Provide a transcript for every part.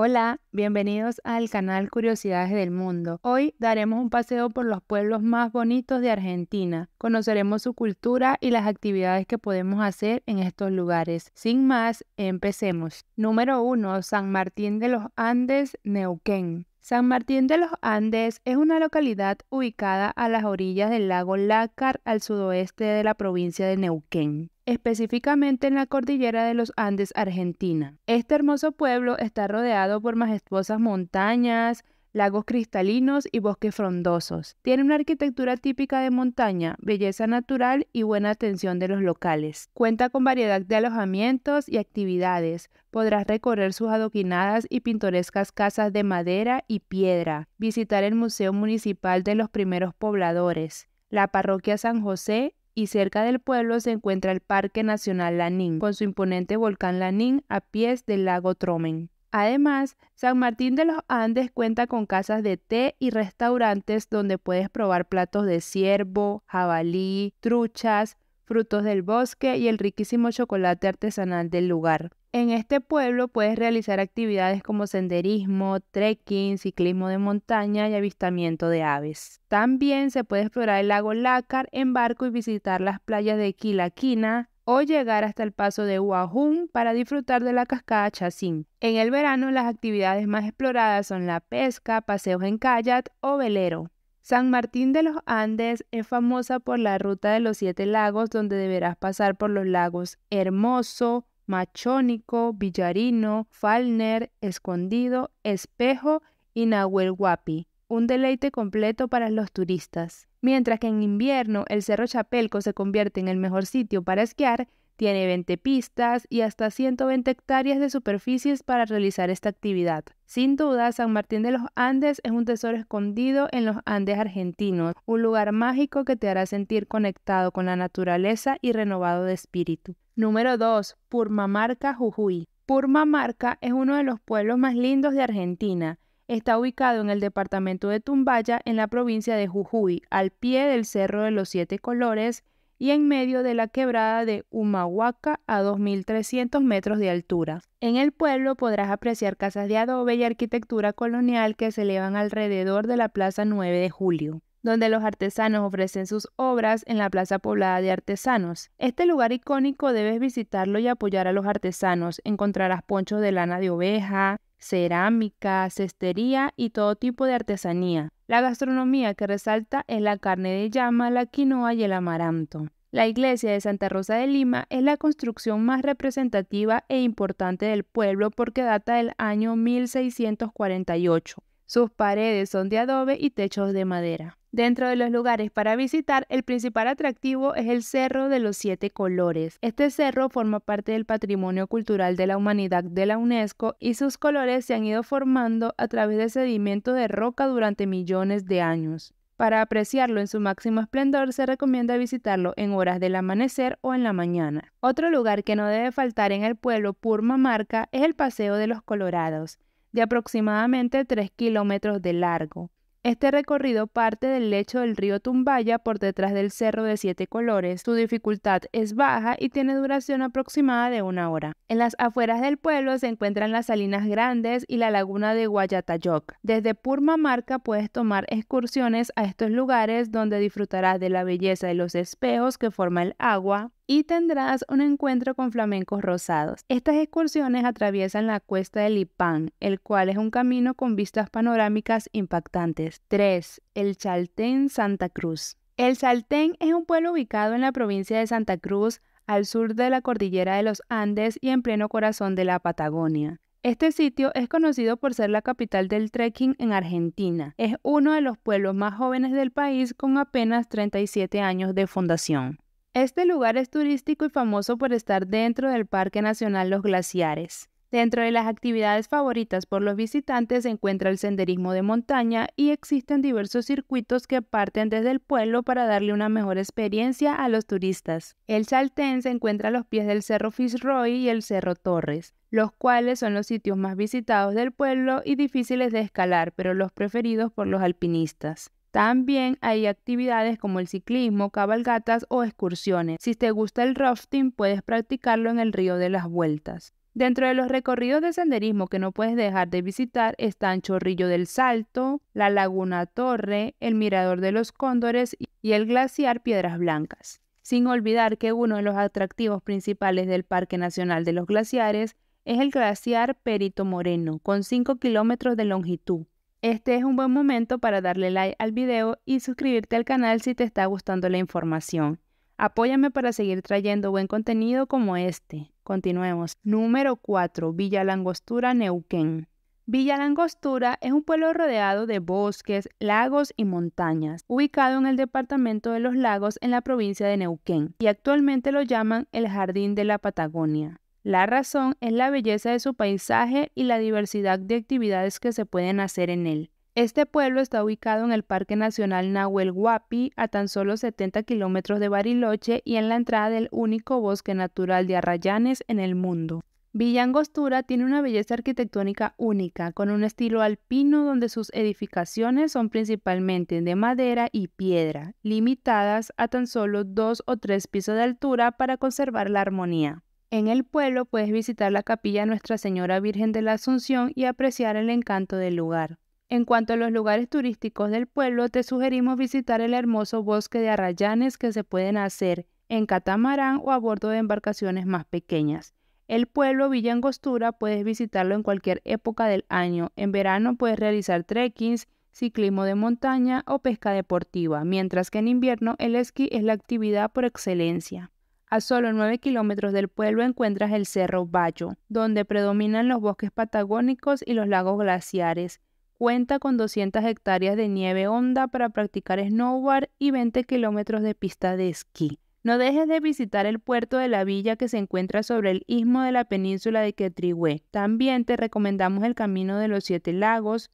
Hola, bienvenidos al canal Curiosidades del Mundo. Hoy daremos un paseo por los pueblos más bonitos de Argentina. Conoceremos su cultura y las actividades que podemos hacer en estos lugares. Sin más, empecemos. Número 1. San Martín de los Andes, Neuquén. San Martín de los Andes es una localidad ubicada a las orillas del lago Lácar al sudoeste de la provincia de Neuquén, específicamente en la cordillera de los Andes, Argentina. Este hermoso pueblo está rodeado por majestuosas montañas, lagos cristalinos y bosques frondosos. Tiene una arquitectura típica de montaña, belleza natural y buena atención de los locales. Cuenta con variedad de alojamientos y actividades. Podrás recorrer sus adoquinadas y pintorescas casas de madera y piedra, visitar el Museo Municipal de los Primeros Pobladores, la Parroquia San José y cerca del pueblo se encuentra el Parque Nacional Lanín, con su imponente volcán Lanín a pies del lago Tromen. Además, San Martín de los Andes cuenta con casas de té y restaurantes donde puedes probar platos de ciervo, jabalí, truchas, frutos del bosque y el riquísimo chocolate artesanal del lugar. En este pueblo puedes realizar actividades como senderismo, trekking, ciclismo de montaña y avistamiento de aves. También se puede explorar el lago Lácar en barco y visitar las playas de Quilaquina, o llegar hasta el paso de Huajún para disfrutar de la cascada Chacín. En el verano las actividades más exploradas son la pesca, paseos en kayak o velero. San Martín de los Andes es famosa por la ruta de los siete lagos donde deberás pasar por los lagos Hermoso, Machónico, Villarino, Falner, Escondido, Espejo y Nahuel Huapi un deleite completo para los turistas. Mientras que en invierno el Cerro Chapelco se convierte en el mejor sitio para esquiar, tiene 20 pistas y hasta 120 hectáreas de superficies para realizar esta actividad. Sin duda, San Martín de los Andes es un tesoro escondido en los Andes argentinos, un lugar mágico que te hará sentir conectado con la naturaleza y renovado de espíritu. Número 2. Purmamarca, Jujuy. Purmamarca es uno de los pueblos más lindos de Argentina está ubicado en el departamento de Tumbaya, en la provincia de Jujuy, al pie del Cerro de los Siete Colores y en medio de la quebrada de Humahuaca a 2.300 metros de altura. En el pueblo podrás apreciar casas de adobe y arquitectura colonial que se elevan alrededor de la Plaza 9 de Julio donde los artesanos ofrecen sus obras en la Plaza Poblada de Artesanos. Este lugar icónico debes visitarlo y apoyar a los artesanos. Encontrarás ponchos de lana de oveja, cerámica, cestería y todo tipo de artesanía. La gastronomía que resalta es la carne de llama, la quinoa y el amaranto. La iglesia de Santa Rosa de Lima es la construcción más representativa e importante del pueblo porque data del año 1648. Sus paredes son de adobe y techos de madera. Dentro de los lugares para visitar, el principal atractivo es el Cerro de los Siete Colores. Este cerro forma parte del patrimonio cultural de la humanidad de la UNESCO y sus colores se han ido formando a través de sedimento de roca durante millones de años. Para apreciarlo en su máximo esplendor se recomienda visitarlo en horas del amanecer o en la mañana. Otro lugar que no debe faltar en el pueblo Purmamarca es el Paseo de los Colorados, de aproximadamente 3 kilómetros de largo. Este recorrido parte del lecho del río Tumbaya por detrás del Cerro de Siete Colores. Su dificultad es baja y tiene duración aproximada de una hora. En las afueras del pueblo se encuentran las Salinas Grandes y la laguna de Guayatayoc. Desde Purmamarca puedes tomar excursiones a estos lugares donde disfrutarás de la belleza de los espejos que forma el agua, y tendrás un encuentro con flamencos rosados. Estas excursiones atraviesan la cuesta del Lipán, el cual es un camino con vistas panorámicas impactantes. 3. El Chaltén Santa Cruz. El Chaltén es un pueblo ubicado en la provincia de Santa Cruz, al sur de la cordillera de los Andes y en pleno corazón de la Patagonia. Este sitio es conocido por ser la capital del trekking en Argentina. Es uno de los pueblos más jóvenes del país con apenas 37 años de fundación. Este lugar es turístico y famoso por estar dentro del Parque Nacional Los Glaciares. Dentro de las actividades favoritas por los visitantes se encuentra el senderismo de montaña y existen diversos circuitos que parten desde el pueblo para darle una mejor experiencia a los turistas. El Saltén se encuentra a los pies del Cerro Fitzroy y el Cerro Torres, los cuales son los sitios más visitados del pueblo y difíciles de escalar, pero los preferidos por los alpinistas. También hay actividades como el ciclismo, cabalgatas o excursiones. Si te gusta el rafting, puedes practicarlo en el río de las Vueltas. Dentro de los recorridos de senderismo que no puedes dejar de visitar están Chorrillo del Salto, la Laguna Torre, el Mirador de los Cóndores y el glaciar Piedras Blancas. Sin olvidar que uno de los atractivos principales del Parque Nacional de los Glaciares es el glaciar Perito Moreno, con 5 kilómetros de longitud, este es un buen momento para darle like al video y suscribirte al canal si te está gustando la información. Apóyame para seguir trayendo buen contenido como este. Continuemos. Número 4. Villa Langostura, Neuquén. Villa Langostura es un pueblo rodeado de bosques, lagos y montañas, ubicado en el departamento de los lagos en la provincia de Neuquén, y actualmente lo llaman el Jardín de la Patagonia. La razón es la belleza de su paisaje y la diversidad de actividades que se pueden hacer en él. Este pueblo está ubicado en el Parque Nacional Nahuel Huapi, a tan solo 70 kilómetros de Bariloche y en la entrada del único bosque natural de arrayanes en el mundo. Villangostura tiene una belleza arquitectónica única, con un estilo alpino donde sus edificaciones son principalmente de madera y piedra, limitadas a tan solo dos o tres pisos de altura para conservar la armonía. En el pueblo puedes visitar la capilla Nuestra Señora Virgen de la Asunción y apreciar el encanto del lugar. En cuanto a los lugares turísticos del pueblo, te sugerimos visitar el hermoso bosque de arrayanes que se pueden hacer en catamarán o a bordo de embarcaciones más pequeñas. El pueblo Villa Angostura puedes visitarlo en cualquier época del año. En verano puedes realizar trekkings, ciclismo de montaña o pesca deportiva, mientras que en invierno el esquí es la actividad por excelencia. A solo 9 kilómetros del pueblo encuentras el Cerro Bayo, donde predominan los bosques patagónicos y los lagos glaciares. Cuenta con 200 hectáreas de nieve honda para practicar snowboard y 20 kilómetros de pista de esquí. No dejes de visitar el puerto de la villa que se encuentra sobre el istmo de la península de Quetrihue. También te recomendamos el camino de los siete lagos,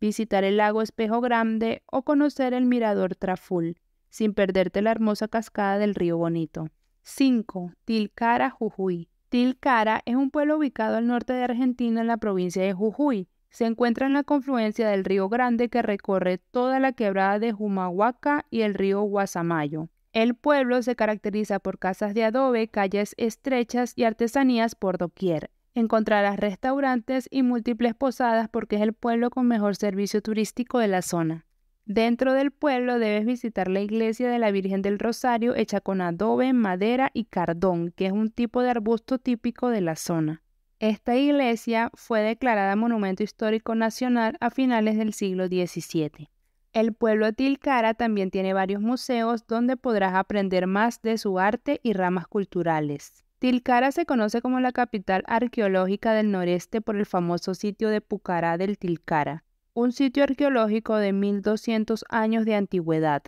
visitar el lago Espejo Grande o conocer el mirador Traful, sin perderte la hermosa cascada del río Bonito. 5. Tilcara, Jujuy. Tilcara es un pueblo ubicado al norte de Argentina en la provincia de Jujuy. Se encuentra en la confluencia del río Grande que recorre toda la quebrada de Jumahuaca y el río Guasamayo. El pueblo se caracteriza por casas de adobe, calles estrechas y artesanías por doquier. Encontrarás restaurantes y múltiples posadas porque es el pueblo con mejor servicio turístico de la zona. Dentro del pueblo debes visitar la iglesia de la Virgen del Rosario hecha con adobe, madera y cardón, que es un tipo de arbusto típico de la zona. Esta iglesia fue declarada Monumento Histórico Nacional a finales del siglo XVII. El pueblo Tilcara también tiene varios museos donde podrás aprender más de su arte y ramas culturales. Tilcara se conoce como la capital arqueológica del noreste por el famoso sitio de Pucará del Tilcara, un sitio arqueológico de 1200 años de antigüedad,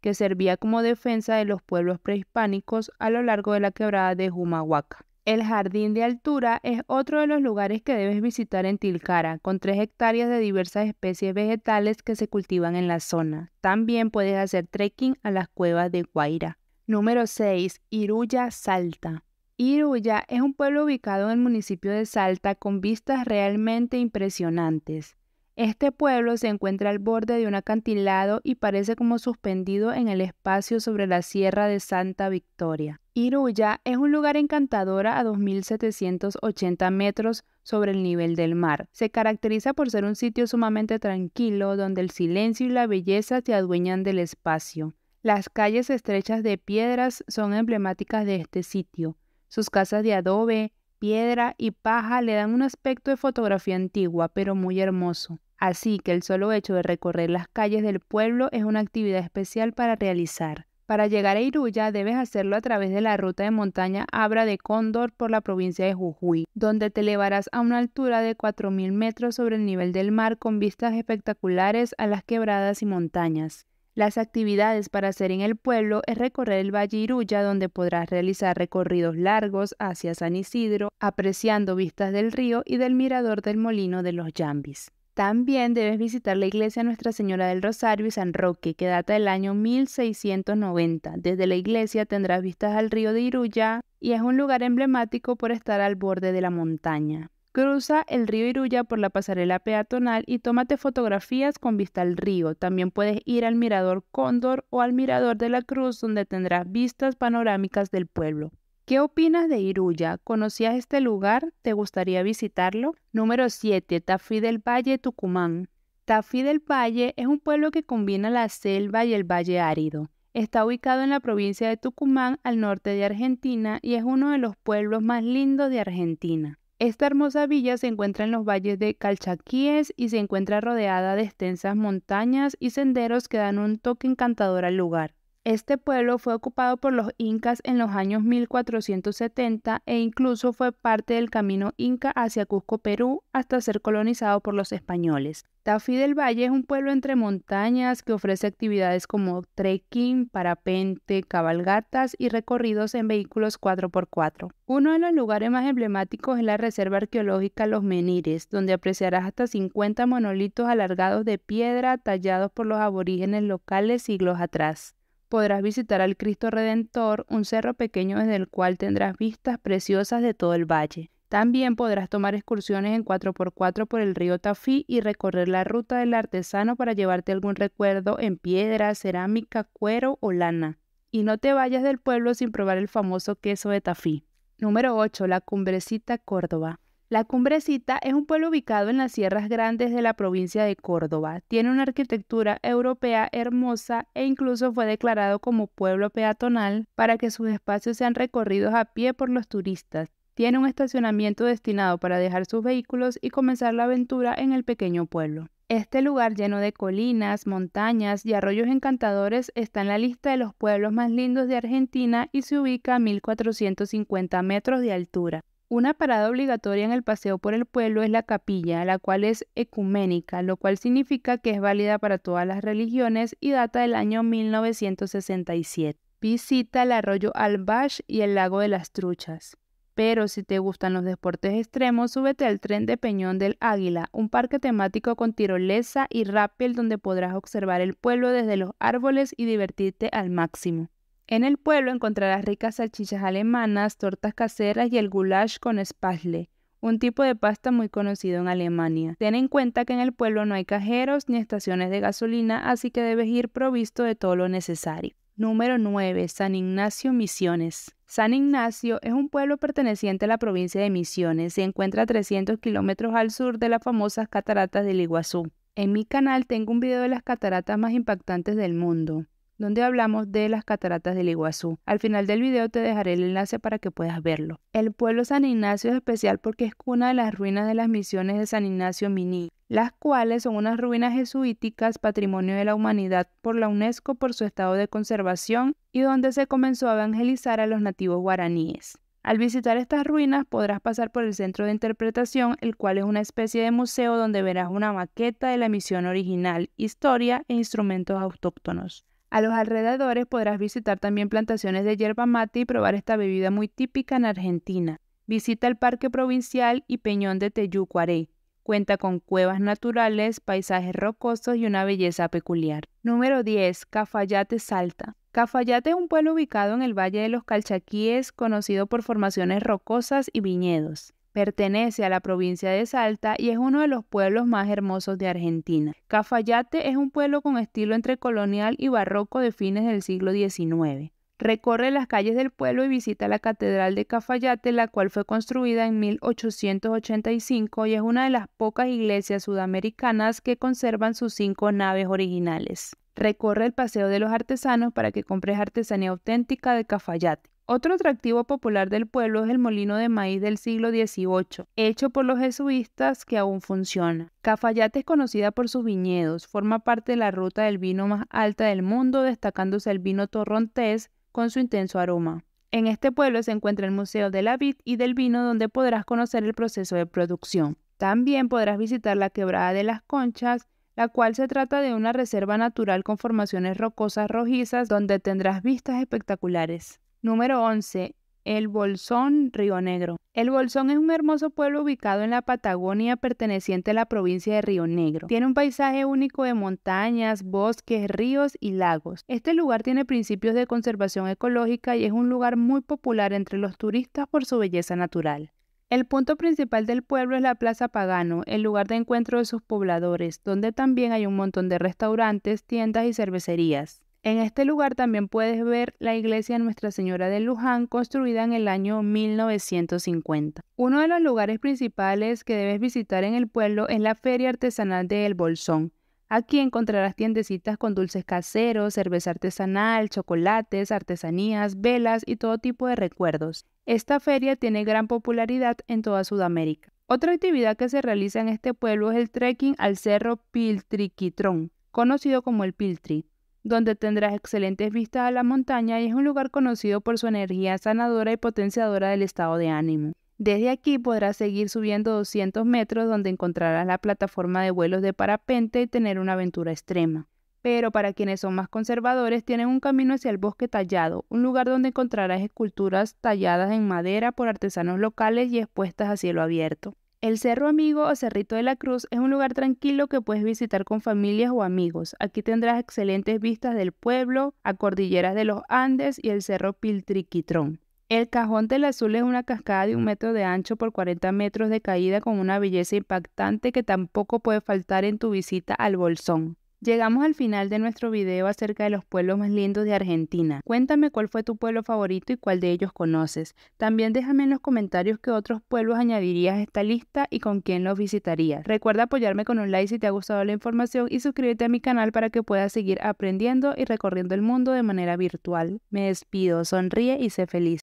que servía como defensa de los pueblos prehispánicos a lo largo de la quebrada de Humahuaca. El jardín de altura es otro de los lugares que debes visitar en Tilcara, con tres hectáreas de diversas especies vegetales que se cultivan en la zona. También puedes hacer trekking a las cuevas de Guaira. Número 6. Iruya Salta. Iruya es un pueblo ubicado en el municipio de Salta con vistas realmente impresionantes. Este pueblo se encuentra al borde de un acantilado y parece como suspendido en el espacio sobre la sierra de Santa Victoria. Iruya es un lugar encantador a 2.780 metros sobre el nivel del mar. Se caracteriza por ser un sitio sumamente tranquilo donde el silencio y la belleza se adueñan del espacio. Las calles estrechas de piedras son emblemáticas de este sitio. Sus casas de adobe, piedra y paja le dan un aspecto de fotografía antigua, pero muy hermoso. Así que el solo hecho de recorrer las calles del pueblo es una actividad especial para realizar. Para llegar a Iruya debes hacerlo a través de la ruta de montaña Abra de Cóndor por la provincia de Jujuy, donde te elevarás a una altura de 4.000 metros sobre el nivel del mar con vistas espectaculares a las quebradas y montañas. Las actividades para hacer en el pueblo es recorrer el Valle Iruya, donde podrás realizar recorridos largos hacia San Isidro, apreciando vistas del río y del mirador del molino de los Yambis. También debes visitar la iglesia Nuestra Señora del Rosario y San Roque, que data del año 1690. Desde la iglesia tendrás vistas al río de Iruya y es un lugar emblemático por estar al borde de la montaña. Cruza el río Iruya por la pasarela peatonal y tómate fotografías con vista al río. También puedes ir al mirador Cóndor o al mirador de la Cruz donde tendrás vistas panorámicas del pueblo. ¿Qué opinas de Iruya? ¿Conocías este lugar? ¿Te gustaría visitarlo? Número 7. Tafí del Valle, Tucumán. Tafí del Valle es un pueblo que combina la selva y el valle árido. Está ubicado en la provincia de Tucumán, al norte de Argentina, y es uno de los pueblos más lindos de Argentina. Esta hermosa villa se encuentra en los valles de Calchaquíes y se encuentra rodeada de extensas montañas y senderos que dan un toque encantador al lugar. Este pueblo fue ocupado por los incas en los años 1470 e incluso fue parte del camino inca hacia Cusco, Perú, hasta ser colonizado por los españoles. Tafí del Valle es un pueblo entre montañas que ofrece actividades como trekking, parapente, cabalgatas y recorridos en vehículos 4x4. Uno de los lugares más emblemáticos es la Reserva Arqueológica Los Menires, donde apreciarás hasta 50 monolitos alargados de piedra tallados por los aborígenes locales siglos atrás podrás visitar al Cristo Redentor, un cerro pequeño desde el cual tendrás vistas preciosas de todo el valle. También podrás tomar excursiones en 4x4 por el río Tafí y recorrer la ruta del artesano para llevarte algún recuerdo en piedra, cerámica, cuero o lana. Y no te vayas del pueblo sin probar el famoso queso de Tafí. Número 8. La Cumbrecita Córdoba. La Cumbrecita es un pueblo ubicado en las Sierras Grandes de la provincia de Córdoba. Tiene una arquitectura europea hermosa e incluso fue declarado como pueblo peatonal para que sus espacios sean recorridos a pie por los turistas. Tiene un estacionamiento destinado para dejar sus vehículos y comenzar la aventura en el pequeño pueblo. Este lugar lleno de colinas, montañas y arroyos encantadores está en la lista de los pueblos más lindos de Argentina y se ubica a 1450 metros de altura. Una parada obligatoria en el paseo por el pueblo es la capilla, la cual es ecuménica, lo cual significa que es válida para todas las religiones y data del año 1967. Visita el arroyo Albash y el lago de las Truchas. Pero si te gustan los deportes extremos, súbete al tren de Peñón del Águila, un parque temático con tirolesa y rappel donde podrás observar el pueblo desde los árboles y divertirte al máximo. En el pueblo encontrarás ricas salchichas alemanas, tortas caseras y el goulash con spasle, un tipo de pasta muy conocido en Alemania. Ten en cuenta que en el pueblo no hay cajeros ni estaciones de gasolina, así que debes ir provisto de todo lo necesario. Número 9. San Ignacio Misiones. San Ignacio es un pueblo perteneciente a la provincia de Misiones. Se encuentra a 300 kilómetros al sur de las famosas cataratas del Iguazú. En mi canal tengo un video de las cataratas más impactantes del mundo donde hablamos de las cataratas del Iguazú. Al final del video te dejaré el enlace para que puedas verlo. El pueblo San Ignacio es especial porque es cuna de las ruinas de las misiones de San Ignacio Miní, las cuales son unas ruinas jesuíticas patrimonio de la humanidad por la UNESCO por su estado de conservación y donde se comenzó a evangelizar a los nativos guaraníes. Al visitar estas ruinas podrás pasar por el centro de interpretación, el cual es una especie de museo donde verás una maqueta de la misión original, historia e instrumentos autóctonos. A los alrededores podrás visitar también plantaciones de yerba mate y probar esta bebida muy típica en Argentina. Visita el Parque Provincial y Peñón de Teyucuaré. Cuenta con cuevas naturales, paisajes rocosos y una belleza peculiar. Número 10. Cafayate Salta. Cafayate es un pueblo ubicado en el Valle de los Calchaquíes, conocido por formaciones rocosas y viñedos. Pertenece a la provincia de Salta y es uno de los pueblos más hermosos de Argentina. Cafayate es un pueblo con estilo entre colonial y barroco de fines del siglo XIX. Recorre las calles del pueblo y visita la Catedral de Cafayate, la cual fue construida en 1885 y es una de las pocas iglesias sudamericanas que conservan sus cinco naves originales. Recorre el Paseo de los Artesanos para que compres artesanía auténtica de Cafayate. Otro atractivo popular del pueblo es el molino de maíz del siglo XVIII, hecho por los jesuitas que aún funciona. Cafayate es conocida por sus viñedos, forma parte de la ruta del vino más alta del mundo, destacándose el vino torrontés con su intenso aroma. En este pueblo se encuentra el Museo de la Vid y del Vino, donde podrás conocer el proceso de producción. También podrás visitar la Quebrada de las Conchas, la cual se trata de una reserva natural con formaciones rocosas rojizas donde tendrás vistas espectaculares. Número 11. El Bolsón, Río Negro. El Bolsón es un hermoso pueblo ubicado en la Patagonia perteneciente a la provincia de Río Negro. Tiene un paisaje único de montañas, bosques, ríos y lagos. Este lugar tiene principios de conservación ecológica y es un lugar muy popular entre los turistas por su belleza natural. El punto principal del pueblo es la Plaza Pagano, el lugar de encuentro de sus pobladores, donde también hay un montón de restaurantes, tiendas y cervecerías. En este lugar también puedes ver la iglesia Nuestra Señora de Luján construida en el año 1950. Uno de los lugares principales que debes visitar en el pueblo es la Feria Artesanal de El Bolsón. Aquí encontrarás tiendecitas con dulces caseros, cerveza artesanal, chocolates, artesanías, velas y todo tipo de recuerdos. Esta feria tiene gran popularidad en toda Sudamérica. Otra actividad que se realiza en este pueblo es el trekking al cerro Piltriquitrón, conocido como el Piltri donde tendrás excelentes vistas a la montaña y es un lugar conocido por su energía sanadora y potenciadora del estado de ánimo. Desde aquí podrás seguir subiendo 200 metros donde encontrarás la plataforma de vuelos de parapente y tener una aventura extrema. Pero para quienes son más conservadores, tienen un camino hacia el bosque tallado, un lugar donde encontrarás esculturas talladas en madera por artesanos locales y expuestas a cielo abierto. El Cerro Amigo o Cerrito de la Cruz es un lugar tranquilo que puedes visitar con familias o amigos. Aquí tendrás excelentes vistas del pueblo, a cordilleras de los Andes y el Cerro Piltriquitrón. El Cajón del Azul es una cascada de un metro de ancho por 40 metros de caída con una belleza impactante que tampoco puede faltar en tu visita al Bolsón. Llegamos al final de nuestro video acerca de los pueblos más lindos de Argentina. Cuéntame cuál fue tu pueblo favorito y cuál de ellos conoces. También déjame en los comentarios qué otros pueblos añadirías a esta lista y con quién los visitarías. Recuerda apoyarme con un like si te ha gustado la información y suscríbete a mi canal para que puedas seguir aprendiendo y recorriendo el mundo de manera virtual. Me despido, sonríe y sé feliz.